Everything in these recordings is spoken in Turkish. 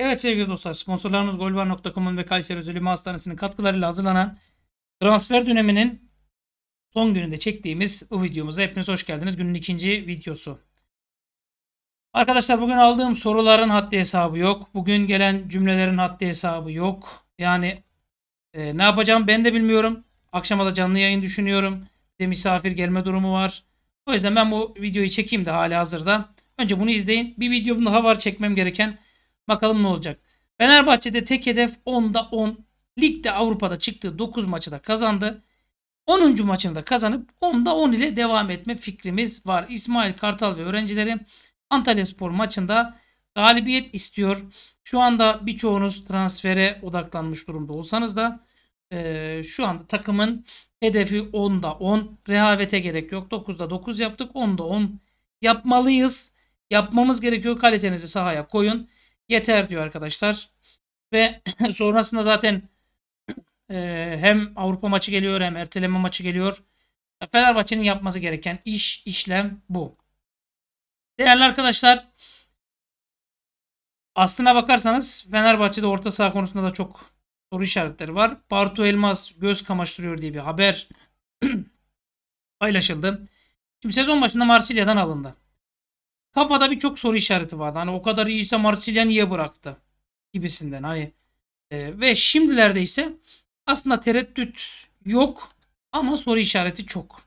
Evet sevgili dostlar sponsorlarımız golvar.com'un ve Kayseri Özel Hastanesi'nin katkılarıyla hazırlanan transfer döneminin son gününde çektiğimiz bu videomuza hepiniz hoş geldiniz. Günün ikinci videosu. Arkadaşlar bugün aldığım soruların haddi hesabı yok. Bugün gelen cümlelerin haddi hesabı yok. Yani e, ne yapacağım ben de bilmiyorum. Akşama da canlı yayın düşünüyorum. Bir de misafir gelme durumu var. O yüzden ben bu videoyu çekeyim de hali hazırda. Önce bunu izleyin. Bir videom daha var çekmem gereken. Bakalım ne olacak. Fenerbahçe'de tek hedef 10'da 10. Ligde Avrupa'da çıktığı 9 maçı da kazandı. 10. maçını da kazanıp 10'da 10 ile devam etme fikrimiz var. İsmail Kartal ve öğrencileri Antalya Spor maçında galibiyet istiyor. Şu anda birçoğunuz transfere odaklanmış durumda olsanız da e, şu anda takımın hedefi 10'da 10. Rehavete gerek yok. 9'da 9 yaptık. 10'da 10 yapmalıyız. Yapmamız gerekiyor. Kalitenizi sahaya koyun yeter diyor arkadaşlar. Ve sonrasında zaten e, hem Avrupa maçı geliyor hem erteleme maçı geliyor. Fenerbahçe'nin yapması gereken iş işlem bu. Değerli arkadaşlar aslına bakarsanız Fenerbahçe'de orta saha konusunda da çok soru işaretleri var. Bartu Elmas göz kamaştırıyor diye bir haber paylaşıldı. Şimdi sezon başında Marsilya'dan alındı. Kafada birçok soru işareti vardı. Hani o kadar iyiyse Marsilya niye bıraktı? Gibisinden hani. E, ve şimdilerde ise aslında tereddüt yok ama soru işareti çok.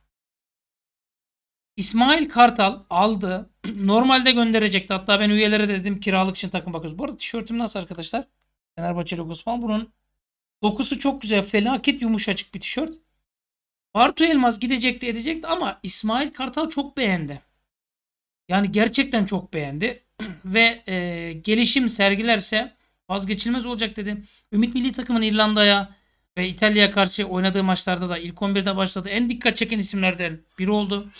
İsmail Kartal aldı. Normalde gönderecekti. Hatta ben üyelere de dedim kiralık için takım bakıyoruz. Bu arada tişörtüm nasıl arkadaşlar? Fenerbahçe logosu falan. Bunun dokusu çok güzel. Felaket yumuşacık bir tişört. Bartu Elmas gidecekti edecekti ama İsmail Kartal çok beğendi. Yani gerçekten çok beğendi ve e, gelişim sergilerse vazgeçilmez olacak dedi. Ümit Milli Takım'ın İrlanda'ya ve İtalya'ya karşı oynadığı maçlarda da ilk 11'de başladı. En dikkat çeken isimlerden biri oldu.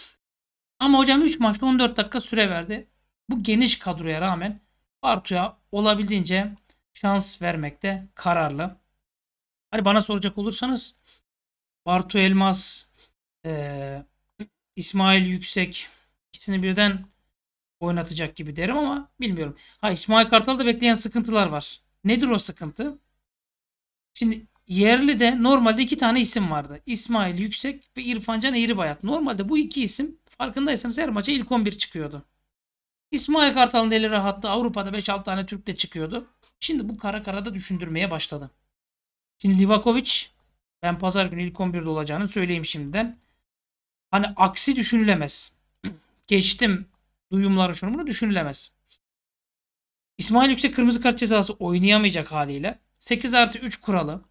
Ama hocam 3 maçta 14 dakika süre verdi. Bu geniş kadroya rağmen Bartu'ya olabildiğince şans vermekte kararlı. Hani bana soracak olursanız Bartu Elmas, e, İsmail Yüksek ikisini birden oynatacak gibi derim ama bilmiyorum. Ha İsmail Kartal'da bekleyen sıkıntılar var. Nedir o sıkıntı? Şimdi yerli de normalde iki tane isim vardı. İsmail Yüksek ve İrfancan Eğribayat. Normalde bu iki isim farkındaysanız her maça ilk 11 çıkıyordu. İsmail Kartal'ın eli rahattı. Avrupa'da 5-6 tane Türk de çıkıyordu. Şimdi bu kara kara da düşündürmeye başladı. Şimdi Livakovic ben pazar günü ilk 11'de olacağını söyleyeyim şimdiden. Hani aksi düşünülemez. Geçtim duyumları şunu bunu düşünülemez. İsmail Yüksek kırmızı kart cezası oynayamayacak haliyle 8 artı 3 kuralı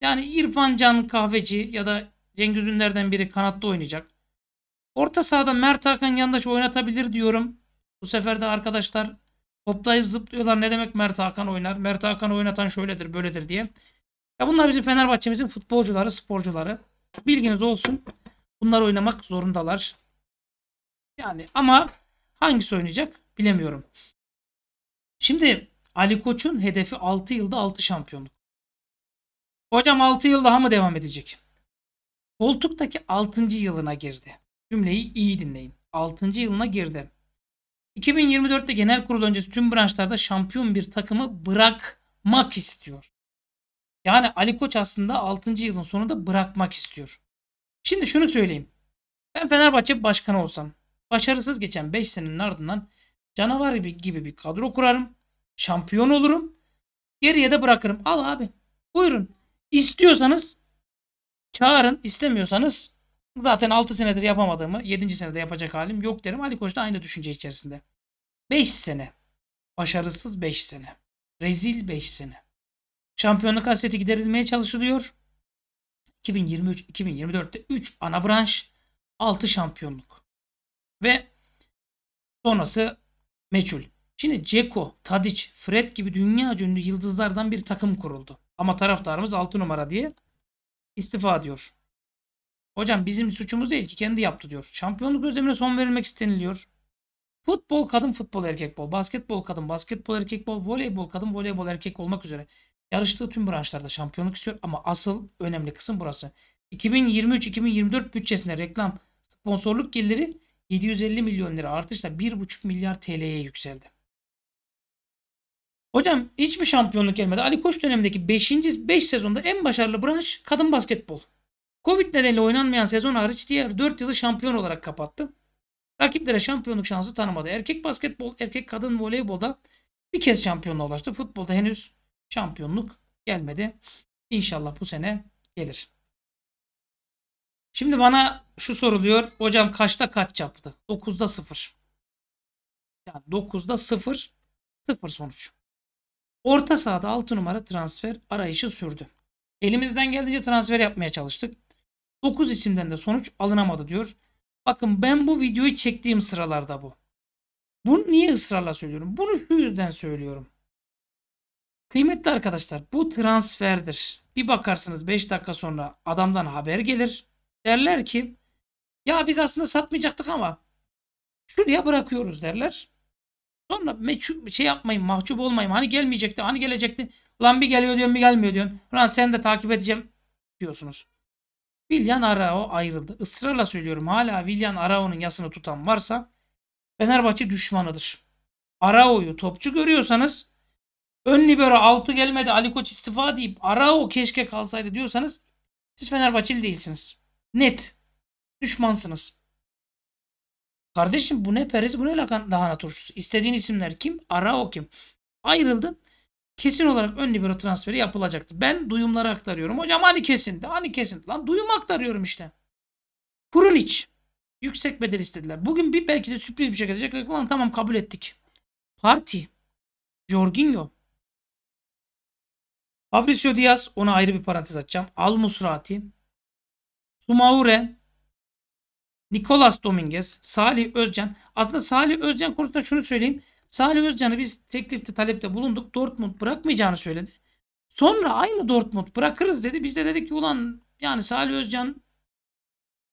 yani İrfan Can Kahveci ya da Cengiz Ünler'den biri kanatta oynayacak. Orta sahada Mert Hakan Yandaş oynatabilir diyorum. Bu sefer de arkadaşlar toplayıp zıplıyorlar. Ne demek Mert Hakan oynar? Mert Hakan oynatan şöyledir böyledir diye. Ya bunlar bizim Fenerbahçe'mizin futbolcuları, sporcuları. Bilginiz olsun. Bunlar oynamak zorundalar. Yani ama Hangisi oynayacak bilemiyorum. Şimdi Ali Koç'un hedefi 6 yılda 6 şampiyonluk. Hocam 6 yıl daha mı devam edecek? Koltuktaki 6. yılına girdi. Cümleyi iyi dinleyin. 6. yılına girdi. 2024'te genel kurul öncesi tüm branşlarda şampiyon bir takımı bırakmak istiyor. Yani Ali Koç aslında 6. yılın sonunda bırakmak istiyor. Şimdi şunu söyleyeyim. Ben Fenerbahçe başkanı olsam Başarısız geçen 5 senenin ardından canavar gibi bir kadro kurarım. Şampiyon olurum. Geriye de bırakırım. Al abi. Buyurun. İstiyorsanız çağırın. istemiyorsanız zaten 6 senedir yapamadığımı 7. senede yapacak halim yok derim. Ali Koç da aynı düşünce içerisinde. 5 sene. Başarısız 5 sene. Rezil 5 sene. Şampiyonluk hasreti giderilmeye çalışılıyor. 2023-2024'te 3 ana branş, 6 şampiyonluk. Ve sonrası meçhul. Şimdi Ceko, Tadic, Fred gibi dünya ünlü yıldızlardan bir takım kuruldu. Ama taraftarımız 6 numara diye istifa diyor. Hocam bizim suçumuz değil ki kendi yaptı diyor. Şampiyonluk özlemine son verilmek isteniliyor. Futbol kadın, futbol erkek bol, basketbol kadın, basketbol erkek bol, voleybol kadın, voleybol erkek olmak üzere yarıştığı tüm branşlarda şampiyonluk istiyor ama asıl önemli kısım burası. 2023-2024 bütçesinde reklam, sponsorluk geliri 750 milyon lira artışla 1,5 milyar TL'ye yükseldi. Hocam hiç mi şampiyonluk gelmedi? Ali Koç dönemindeki 5. 5 sezonda en başarılı branş kadın basketbol. Covid nedeniyle oynanmayan sezon hariç diğer 4 yılı şampiyon olarak kapattı. Rakiplere şampiyonluk şansı tanımadı. Erkek basketbol, erkek kadın voleybolda bir kez şampiyonluğa ulaştı. Futbolda henüz şampiyonluk gelmedi. İnşallah bu sene gelir. Şimdi bana şu soruluyor. Hocam kaçta kaç yaptı? 9'da 0. Yani 9'da 0. 0 sonuç. Orta sahada 6 numara transfer arayışı sürdü. Elimizden geldiğince transfer yapmaya çalıştık. 9 isimden de sonuç alınamadı diyor. Bakın ben bu videoyu çektiğim sıralarda bu. Bunu niye ısrarla söylüyorum? Bunu şu yüzden söylüyorum. Kıymetli arkadaşlar bu transferdir. Bir bakarsınız 5 dakika sonra adamdan haber gelir derler ki ya biz aslında satmayacaktık ama şuraya bırakıyoruz derler. Sonra meçhul şey yapmayın, mahcup olmayın. Hani gelmeyecekti, hani gelecekti. lan bir geliyor diyorsun, bir gelmiyor diyorsun. lan seni de takip edeceğim diyorsunuz. Villan Arao ayrıldı. Israrla söylüyorum hala Villan Arao'nun yasını tutan varsa Fenerbahçe düşmanıdır. Arao'yu topçu görüyorsanız ön libero 6 gelmedi Ali Koç istifa deyip Arao keşke kalsaydı diyorsanız siz Fenerbahçeli değilsiniz. Net. Düşmansınız. Kardeşim bu ne Perez bu ne lakan daha turşusu. İstediğin isimler kim? Ara o kim? Ayrıldın. Kesin olarak ön libero transferi yapılacaktı. Ben duyumları aktarıyorum. Hocam hani kesin? de Hani kesin? Lan duyum aktarıyorum işte. Kuriliç. Yüksek bedel istediler. Bugün bir belki de sürpriz bir şekilde gelecek. Lan tamam kabul ettik. Parti. Jorginho. Fabrizio Diaz ona ayrı bir parantez açacağım. Al Musrati. Umaure, Nicolas Dominguez, Salih Özcan. Aslında Salih Özcan konusunda şunu söyleyeyim. Salih Özcan'ı biz teklifte talepte bulunduk. Dortmund bırakmayacağını söyledi. Sonra aynı Dortmund bırakırız dedi. Biz de dedik ki ulan yani Salih Özcan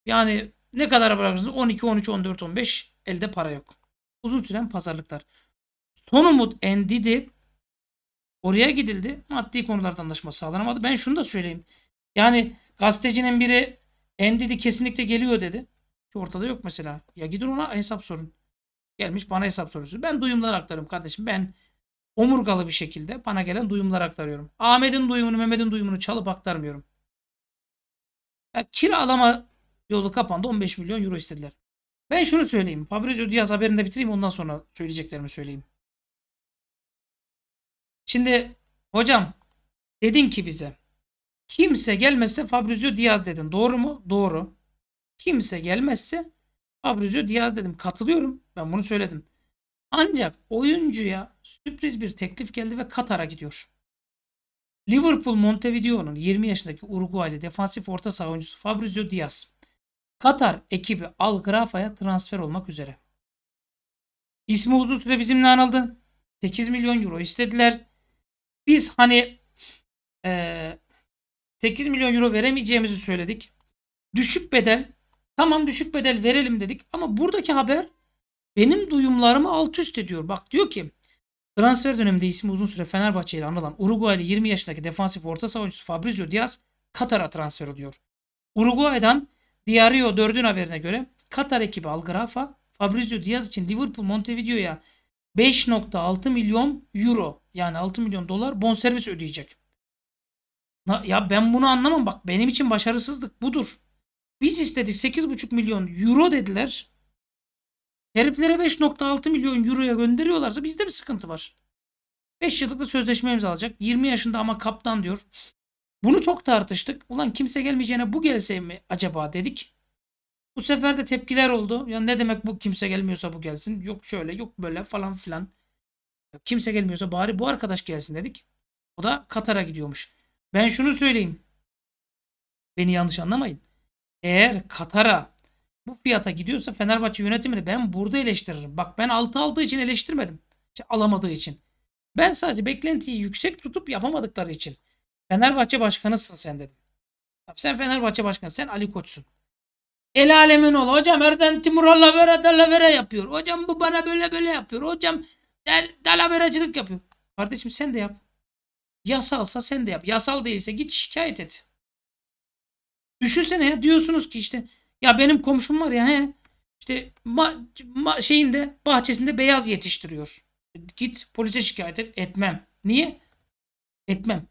yani ne kadar bırakırsınız? 12, 13, 14, 15 elde para yok. Uzun süren pazarlıklar. Son umut Endidi oraya gidildi. Maddi konularda anlaşma sağlanamadı. Ben şunu da söyleyeyim. Yani gazetecinin biri en dedi kesinlikle geliyor dedi. Şu ortada yok mesela. Ya gidin ona hesap sorun. Gelmiş bana hesap sorusu. Ben duyumlar aktarım kardeşim. Ben omurgalı bir şekilde bana gelen duyumlar aktarıyorum. Ahmet'in duyumunu, Mehmet'in duyumunu çalıp aktarmıyorum. Ya kiralama yolu kapandı. 15 milyon euro istediler. Ben şunu söyleyeyim. Fabrizio Diaz haberini de bitireyim. Ondan sonra söyleyeceklerimi söyleyeyim. Şimdi hocam dedin ki bize Kimse gelmezse Fabrizio Diaz dedin. Doğru mu? Doğru. Kimse gelmezse Fabrizio Diaz dedim. Katılıyorum. Ben bunu söyledim. Ancak oyuncuya sürpriz bir teklif geldi ve Katar'a gidiyor. Liverpool Montevideo'nun 20 yaşındaki Uruguaylı defansif orta saha oyuncusu Fabrizio Diaz. Katar ekibi Al Grafa'ya transfer olmak üzere. İsmi uzun süre bizimle anıldı. 8 milyon euro istediler. Biz hani e, 8 milyon euro veremeyeceğimizi söyledik. Düşük bedel. Tamam düşük bedel verelim dedik. Ama buradaki haber benim duyumlarımı alt üst ediyor. Bak diyor ki transfer döneminde ismi uzun süre Fenerbahçe ile anılan Uruguaylı 20 yaşındaki defansif orta savuncusu Fabrizio Diaz Katar'a transfer oluyor. Uruguay'dan Diario 4'ün haberine göre Katar ekibi Algarafa Fabrizio Diaz için Liverpool Montevideo'ya 5.6 milyon euro yani 6 milyon dolar bonservis ödeyecek. Ya ben bunu anlamam. Bak benim için başarısızlık budur. Biz istedik 8,5 milyon euro dediler. Heriflere 5,6 milyon euroya gönderiyorlarsa bizde bir sıkıntı var. 5 yıllık da sözleşme imzalayacak. 20 yaşında ama kaptan diyor. Bunu çok tartıştık. Ulan kimse gelmeyeceğine bu gelse mi acaba dedik. Bu sefer de tepkiler oldu. Ya ne demek bu kimse gelmiyorsa bu gelsin. Yok şöyle yok böyle falan filan. Kimse gelmiyorsa bari bu arkadaş gelsin dedik. O da Katar'a gidiyormuş. Ben şunu söyleyeyim. Beni yanlış anlamayın. Eğer Katar'a bu fiyata gidiyorsa Fenerbahçe yönetimini ben burada eleştiririm. Bak ben 6 aldığı için eleştirmedim. İşte alamadığı için. Ben sadece beklentiyi yüksek tutup yapamadıkları için. Fenerbahçe başkanısın sen dedim. Abi sen Fenerbahçe başkanı, sen Ali Koç'sun. El alemin ol. Hocam Erden Timur lavera dalavera yapıyor. Hocam bu bana böyle böyle yapıyor. Hocam del, dalaveracılık yapıyor. Kardeşim sen de yap. Yasalsa sen de yap. Yasal değilse git şikayet et. Düşünsene ya diyorsunuz ki işte ya benim komşum var ya he işte ma, ma, şeyinde bahçesinde beyaz yetiştiriyor. Git polise şikayet et. Etmem. Niye? Etmem.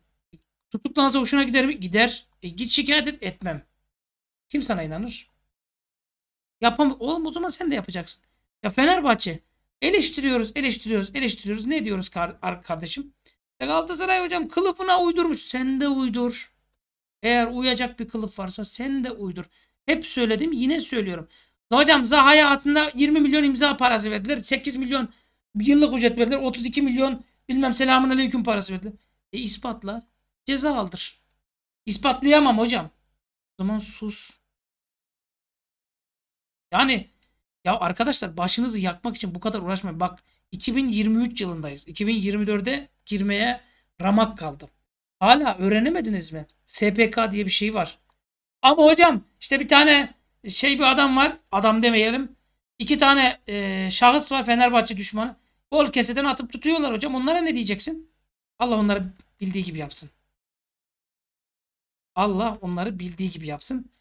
Tutuklansa hoşuna gider mi? Gider. E, git şikayet et. Etmem. Kim sana inanır? Yapam Oğlum o zaman sen de yapacaksın. Ya Fenerbahçe eleştiriyoruz, eleştiriyoruz, eleştiriyoruz. Ne diyoruz kar kardeşim? Galatasaray hocam kılıfına uydurmuş. Sen de uydur. Eğer uyacak bir kılıf varsa sen de uydur. Hep söyledim yine söylüyorum. Hocam Zaha'ya altında 20 milyon imza parası verdiler. 8 milyon yıllık ücret verdiler. 32 milyon bilmem selamun aleyküm parası verdiler. E ispatla. Ceza aldır. İspatlayamam hocam. O zaman sus. Yani ya arkadaşlar başınızı yakmak için bu kadar uğraşmayın. Bak 2023 yılındayız. 2024'e girmeye ramak kaldı. Hala öğrenemediniz mi? SPK diye bir şey var. Ama hocam işte bir tane şey bir adam var. Adam demeyelim. İki tane e, şahıs var Fenerbahçe düşmanı. Bol keseden atıp tutuyorlar hocam. Onlara ne diyeceksin? Allah onları bildiği gibi yapsın. Allah onları bildiği gibi yapsın.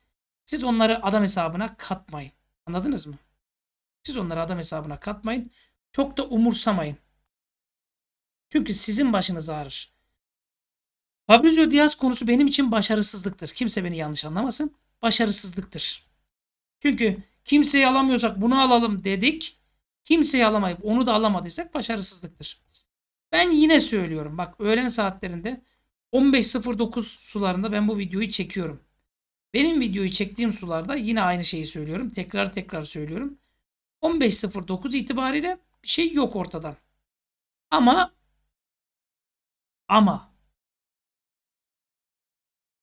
Siz onları adam hesabına katmayın. Anladınız mı? Siz onları adam hesabına katmayın. Çok da umursamayın. Çünkü sizin başınız ağrır. Fabrizio Diaz konusu benim için başarısızlıktır. Kimse beni yanlış anlamasın. Başarısızlıktır. Çünkü kimseyi alamıyorsak bunu alalım dedik. Kimseyi alamayıp onu da alamadıysak başarısızlıktır. Ben yine söylüyorum. Bak öğlen saatlerinde 15.09 sularında ben bu videoyu çekiyorum. Benim videoyu çektiğim sularda yine aynı şeyi söylüyorum. Tekrar tekrar söylüyorum. 15.09 itibariyle bir şey yok ortadan. Ama ama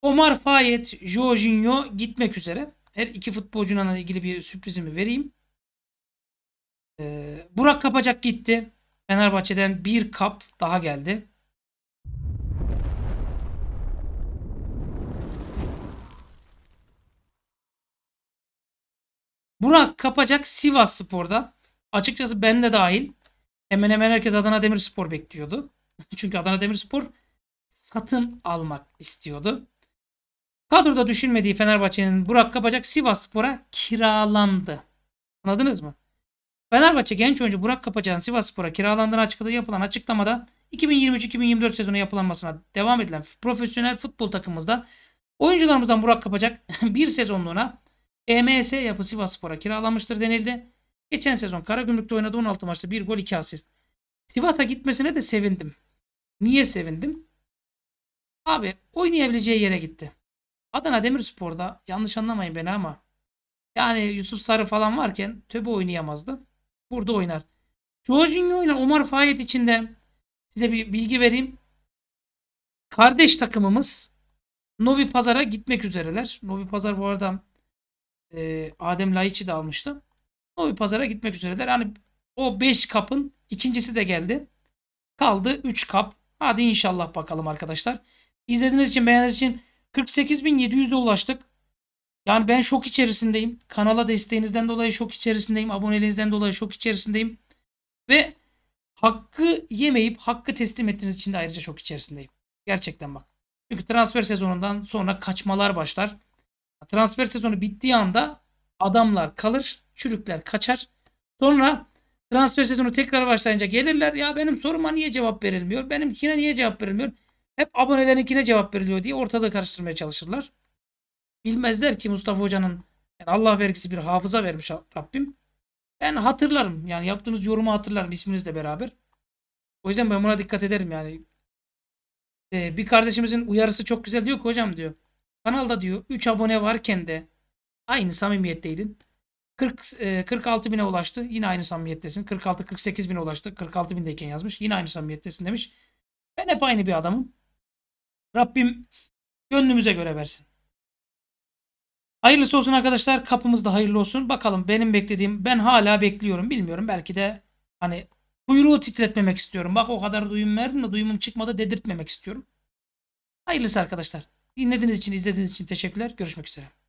Omar Fayet, Jorginho gitmek üzere. Her iki futbolcuna ilgili bir sürprizimi vereyim. Ee, Burak Kapacak gitti. Fenerbahçe'den bir kap daha geldi. Burak Kapacak Sivas Spor'da açıkçası ben de dahil hemen hemen herkes Adana Demirspor bekliyordu. Çünkü Adana Demirspor satın almak istiyordu. Kadroda düşünmediği Fenerbahçe'nin Burak Kapacak Sivas Spor'a kiralandı. Anladınız mı? Fenerbahçe genç oyuncu Burak Kapacak'ın Sivas Spor'a kiralandığını açıkladığı yapılan açıklamada 2023-2024 sezonu yapılanmasına devam edilen profesyonel futbol takımımızda oyuncularımızdan Burak Kapacak bir sezonluğuna EMS yapı Sivas Spor'a kiralanmıştır denildi. Geçen sezon Karagümrük'te oynadı 16 maçta 1 gol 2 asist. Sivas'a gitmesine de sevindim. Niye sevindim? Abi oynayabileceği yere gitti. Adana Demirspor'da yanlış anlamayın beni ama yani Yusuf Sarı falan varken töbe oynayamazdı. Burada oynar. Jorginho ile Omar Fayet içinde size bir bilgi vereyim. Kardeş takımımız Novi Pazar'a gitmek üzereler. Novi Pazar bu arada e, Adem Laiç'i de almıştı. O bir pazara gitmek üzereler. Hani o 5 kapın ikincisi de geldi. Kaldı 3 kap. Hadi inşallah bakalım arkadaşlar. İzlediğiniz için beğendiğiniz için 48.700'e ulaştık. Yani ben şok içerisindeyim. Kanala desteğinizden dolayı şok içerisindeyim. Aboneliğinizden dolayı şok içerisindeyim. Ve hakkı yemeyip hakkı teslim ettiğiniz için de ayrıca şok içerisindeyim. Gerçekten bak. Çünkü transfer sezonundan sonra kaçmalar başlar. Transfer sezonu bittiği anda adamlar kalır çürükler kaçar. Sonra transfer sezonu tekrar başlayınca gelirler. Ya benim soruma niye cevap verilmiyor? Benimkine niye cevap verilmiyor? Hep abonelerinkine cevap veriliyor diye ortada karıştırmaya çalışırlar. Bilmezler ki Mustafa Hoca'nın yani Allah vergisi bir hafıza vermiş Rabbim. Ben hatırlarım. Yani yaptığınız yorumu hatırlarım isminizle beraber. O yüzden ben buna dikkat ederim yani. Ee, bir kardeşimizin uyarısı çok güzel diyor ki hocam diyor. Kanalda diyor 3 abone varken de aynı samimiyetteydin. 40, e, 46 bine ulaştı. Yine aynı samimiyettesin. 46 48 bine ulaştı. 46 bindeyken yazmış. Yine aynı samimiyettesin demiş. Ben hep aynı bir adamım. Rabbim gönlümüze göre versin. Hayırlısı olsun arkadaşlar. Kapımız da hayırlı olsun. Bakalım benim beklediğim ben hala bekliyorum. Bilmiyorum belki de hani kuyruğu titretmemek istiyorum. Bak o kadar duyum verdim de duyumum çıkmadı dedirtmemek istiyorum. Hayırlısı arkadaşlar. Dinlediğiniz için, izlediğiniz için teşekkürler. Görüşmek üzere.